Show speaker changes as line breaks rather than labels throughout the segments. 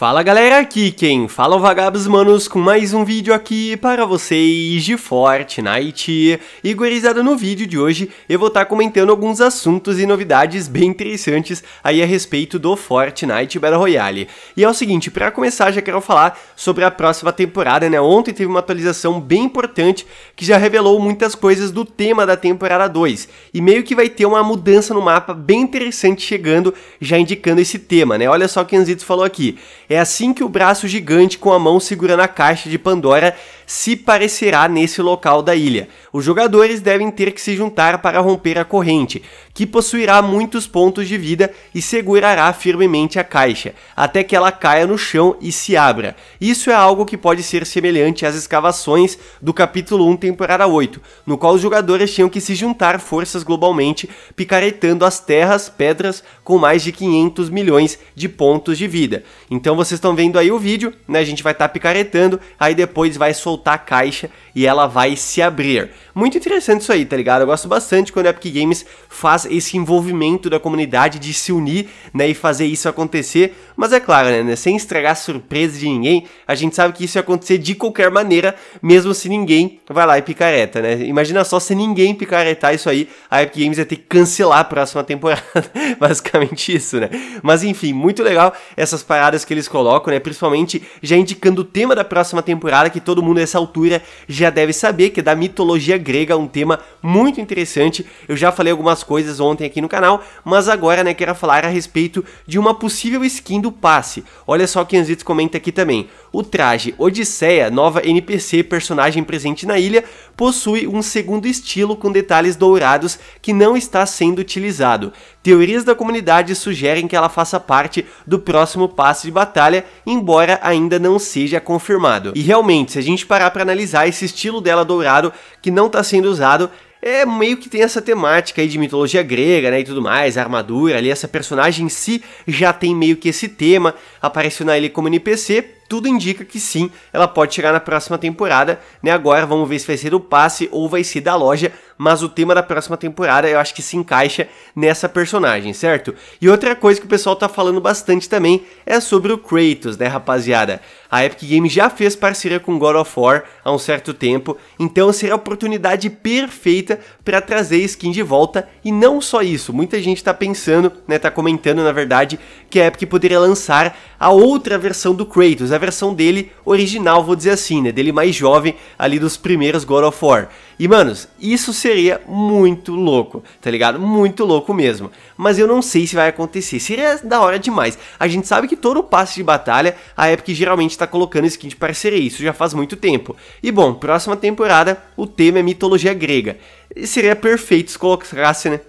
Fala galera, aqui quem fala é o Vagabos Manos com mais um vídeo aqui para vocês de Fortnite. E gurizada, no vídeo de hoje eu vou estar tá comentando alguns assuntos e novidades bem interessantes aí a respeito do Fortnite Battle Royale. E é o seguinte, para começar já quero falar sobre a próxima temporada, né? Ontem teve uma atualização bem importante que já revelou muitas coisas do tema da temporada 2. E meio que vai ter uma mudança no mapa bem interessante chegando, já indicando esse tema, né? Olha só o que o Anzito falou aqui. É assim que o braço gigante com a mão segurando a caixa de Pandora se parecerá nesse local da ilha. Os jogadores devem ter que se juntar para romper a corrente, que possuirá muitos pontos de vida e segurará firmemente a caixa, até que ela caia no chão e se abra. Isso é algo que pode ser semelhante às escavações do capítulo 1, temporada 8, no qual os jogadores tinham que se juntar forças globalmente, picaretando as terras, pedras com mais de 500 milhões de pontos de vida. Então vocês estão vendo aí o vídeo, né? A gente vai estar tá picaretando, aí depois vai soltar a caixa e ela vai se abrir. Muito interessante isso aí, tá ligado? Eu gosto bastante quando a Epic Games faz esse envolvimento da comunidade de se unir, né, e fazer isso acontecer. Mas é claro, né, né sem estragar a surpresa de ninguém, a gente sabe que isso ia acontecer de qualquer maneira, mesmo se ninguém vai lá e picareta, né? Imagina só se ninguém picaretar isso aí, a Epic Games ia ter que cancelar a próxima temporada, basicamente isso, né? Mas enfim, muito legal essas paradas que eles colocam, né? Principalmente já indicando o tema da próxima temporada, que todo mundo nessa altura já deve saber, que é da mitologia grega, um tema muito interessante. Eu já falei algumas coisas ontem aqui no canal, mas agora, né, quero falar a respeito de uma possível skin do passe. Olha só o que Anzito comenta aqui também. O traje Odisseia, nova NPC, personagem presente na ilha, possui um segundo estilo com detalhes dourados que não está sendo utilizado. Teorias da comunidade sugerem que ela faça parte do próximo passe de batalha Itália, embora ainda não seja confirmado. E realmente, se a gente parar para analisar esse estilo dela dourado que não está sendo usado, é meio que tem essa temática aí de mitologia grega, né, e tudo mais, armadura ali, essa personagem em si já tem meio que esse tema, apareceu na ele como NPC, tudo indica que sim, ela pode chegar na próxima temporada, né? Agora vamos ver se vai ser do passe ou vai ser da loja, mas o tema da próxima temporada eu acho que se encaixa nessa personagem, certo? E outra coisa que o pessoal tá falando bastante também é sobre o Kratos, né, rapaziada? A Epic Games já fez parceria com God of War há um certo tempo, então seria a oportunidade perfeita para trazer skin de volta e não só isso, muita gente tá pensando, né, tá comentando na verdade que a Epic poderia lançar a outra versão do Kratos, a versão dele original, vou dizer assim, né? Dele mais jovem ali dos primeiros God of War. E, manos, isso seria muito louco, tá ligado? Muito louco mesmo. Mas eu não sei se vai acontecer. Seria da hora demais. A gente sabe que todo passe de batalha, a Epic geralmente tá colocando skin de parceria. Isso já faz muito tempo. E bom, próxima temporada, o tema é mitologia grega. seria perfeito se colocasse, né?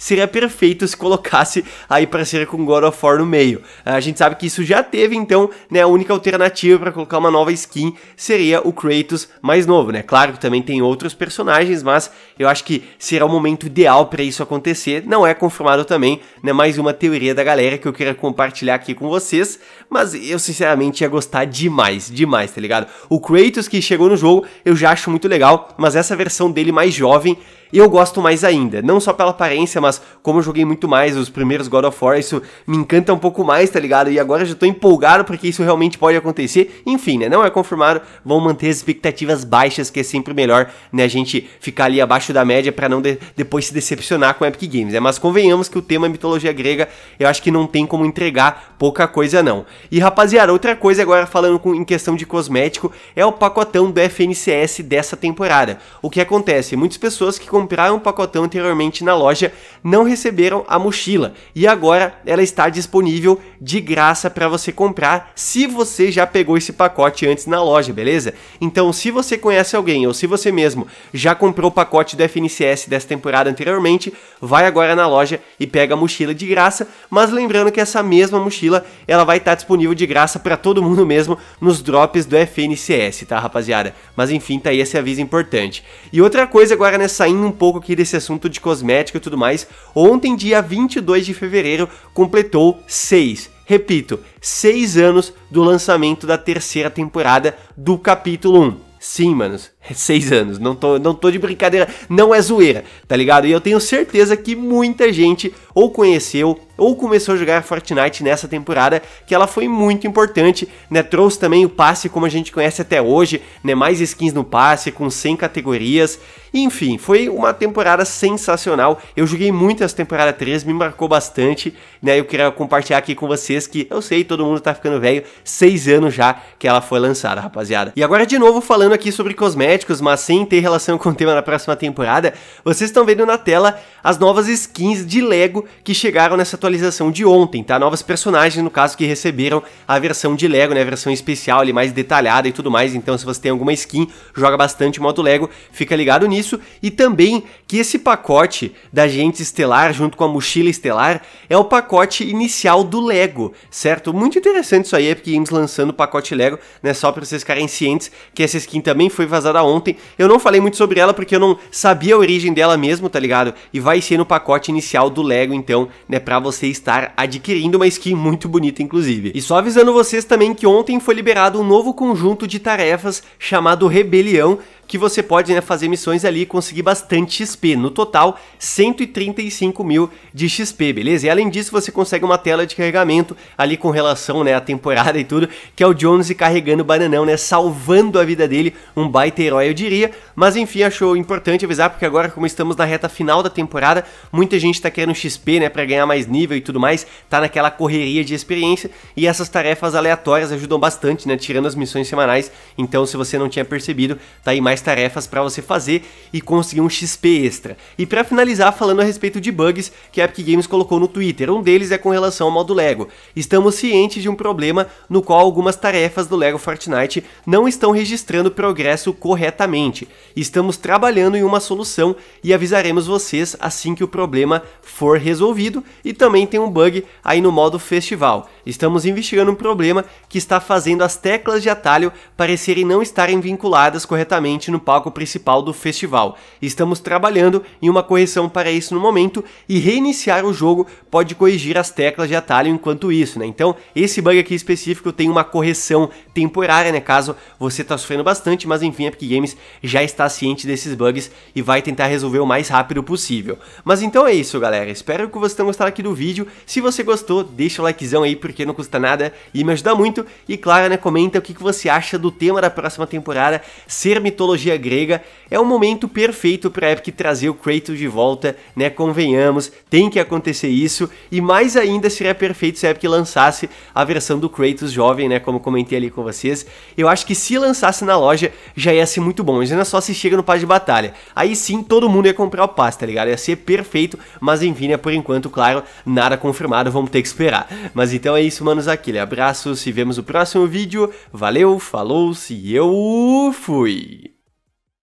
seria perfeito se colocasse aí para ser com God of War no meio. A gente sabe que isso já teve, então, né, a única alternativa para colocar uma nova skin seria o Kratos mais novo, né? Claro que também tem outros personagens, mas eu acho que será o momento ideal para isso acontecer. Não é confirmado também, né, mais uma teoria da galera que eu queria compartilhar aqui com vocês, mas eu sinceramente ia gostar demais, demais, tá ligado? O Kratos que chegou no jogo, eu já acho muito legal, mas essa versão dele mais jovem e eu gosto mais ainda, não só pela aparência, mas como eu joguei muito mais os primeiros God of War, isso me encanta um pouco mais, tá ligado? E agora já tô empolgado porque isso realmente pode acontecer. Enfim, né? Não é confirmado, vão manter as expectativas baixas, que é sempre melhor, né? A gente ficar ali abaixo da média para não de depois se decepcionar com Epic Games, né? Mas convenhamos que o tema mitologia grega, eu acho que não tem como entregar pouca coisa, não. E rapaziada, outra coisa agora falando com, em questão de cosmético, é o pacotão do FNCS dessa temporada. O que acontece? Muitas pessoas que compraram o pacotão anteriormente na loja não receberam a mochila e agora ela está disponível de graça para você comprar se você já pegou esse pacote antes na loja, beleza? Então, se você conhece alguém ou se você mesmo já comprou o pacote do FNCS dessa temporada anteriormente, vai agora na loja e pega a mochila de graça, mas lembrando que essa mesma mochila ela vai estar tá disponível de graça para todo mundo mesmo nos drops do FNCS, tá, rapaziada? Mas enfim, tá aí esse aviso importante. E outra coisa agora, né, saindo um pouco aqui desse assunto de cosmético e tudo mais, ontem, dia 22 de fevereiro, completou 6 repito, seis anos do lançamento da terceira temporada do capítulo 1. Sim, manos, é seis anos. Não tô, não tô de brincadeira, não é zoeira, tá ligado? E eu tenho certeza que muita gente ou conheceu ou começou a jogar Fortnite nessa temporada, que ela foi muito importante, né? Trouxe também o passe como a gente conhece até hoje, né? Mais skins no passe, com 100 categorias. Enfim, foi uma temporada sensacional. Eu joguei muito essa temporada 3, me marcou bastante, né? Eu queria compartilhar aqui com vocês que eu sei, todo mundo tá ficando velho, seis anos já que ela foi lançada, rapaziada. E agora de novo falando aqui sobre cosméticos cosméticos, mas sem ter relação com o tema da próxima temporada, vocês estão vendo na tela as novas skins de Lego que chegaram nessa atualização de ontem, tá? Novas personagens, no caso, que receberam a versão de Lego, né? A versão especial ali, mais detalhada e tudo mais. Então, se você tem alguma skin, joga bastante modo Lego, fica ligado nisso. E também que esse pacote da gente estelar, junto com a mochila estelar, é o pacote inicial do Lego, certo? Muito interessante isso aí, Epic Games lançando o pacote Lego, né? Só pra vocês ficarem cientes que essa skin também foi vazada para ontem. Eu não falei muito sobre ela porque eu não sabia a origem dela mesmo, tá ligado? E vai ser no pacote inicial do Lego, então, né, para você estar adquirindo uma skin muito bonita, inclusive. E só avisando vocês também que ontem foi liberado um novo conjunto de tarefas chamado Rebelião, que você pode né, fazer missões ali e conseguir bastante XP. No total, 135 mil de XP, beleza? E além disso, você consegue uma tela de carregamento ali com relação né, à temporada e tudo, que é o Jones carregando o bananão, né? Salvando a vida dele, um baita herói, eu diria. Mas enfim, achou importante avisar, porque agora, como estamos na reta final da temporada, muita gente tá querendo XP, né? Pra ganhar mais nível e tudo mais, tá naquela correria de experiência. E essas tarefas aleatórias ajudam bastante, né? Tirando as missões semanais. Então, se você não tinha percebido, tá aí mais mais tarefas para você fazer e conseguir um XP extra. E para finalizar, falando a respeito de bugs que a Epic Games colocou no Twitter, um deles é com relação ao modo Lego. Estamos cientes de um problema no qual algumas tarefas do Lego Fortnite não estão registrando progresso corretamente. Estamos trabalhando em uma solução e avisaremos vocês assim que o problema for resolvido. E também tem um bug aí no modo festival. Estamos investigando um problema que está fazendo as teclas de atalho parecerem não estarem vinculadas corretamente no palco principal do festival. Estamos trabalhando em uma correção para isso no momento e reiniciar o jogo pode corrigir as teclas de atalho enquanto isso, né? Então, esse bug aqui específico tem uma correção temporária, né? Caso você tá sofrendo bastante, mas enfim, a Epic Games já está ciente desses bugs e vai tentar resolver o mais rápido possível. Mas então é isso, galera. Espero que vocês tenham gostado aqui do vídeo. Se você gostou, deixa o likezão aí, porque não custa nada e me ajuda muito. E claro, né, comenta o que você acha do tema da próxima temporada, ser mitologia mitologia grega, é o momento perfeito para Epic trazer o Kratos de volta, né? Convenhamos, tem que acontecer isso, e mais ainda seria perfeito se a Epic lançasse a versão do Kratos jovem, né? Como comentei ali com vocês. Eu acho que se lançasse na loja já ia ser muito bom, mas ainda só se chega no passe de batalha. Aí sim todo mundo ia comprar o passe, tá ligado? Ia ser perfeito, mas enfim, né? Por enquanto, claro, nada confirmado, vamos ter que esperar. Mas então é isso, manos, aquele abraço, se vemos no próximo vídeo. Valeu, falou, se eu fui!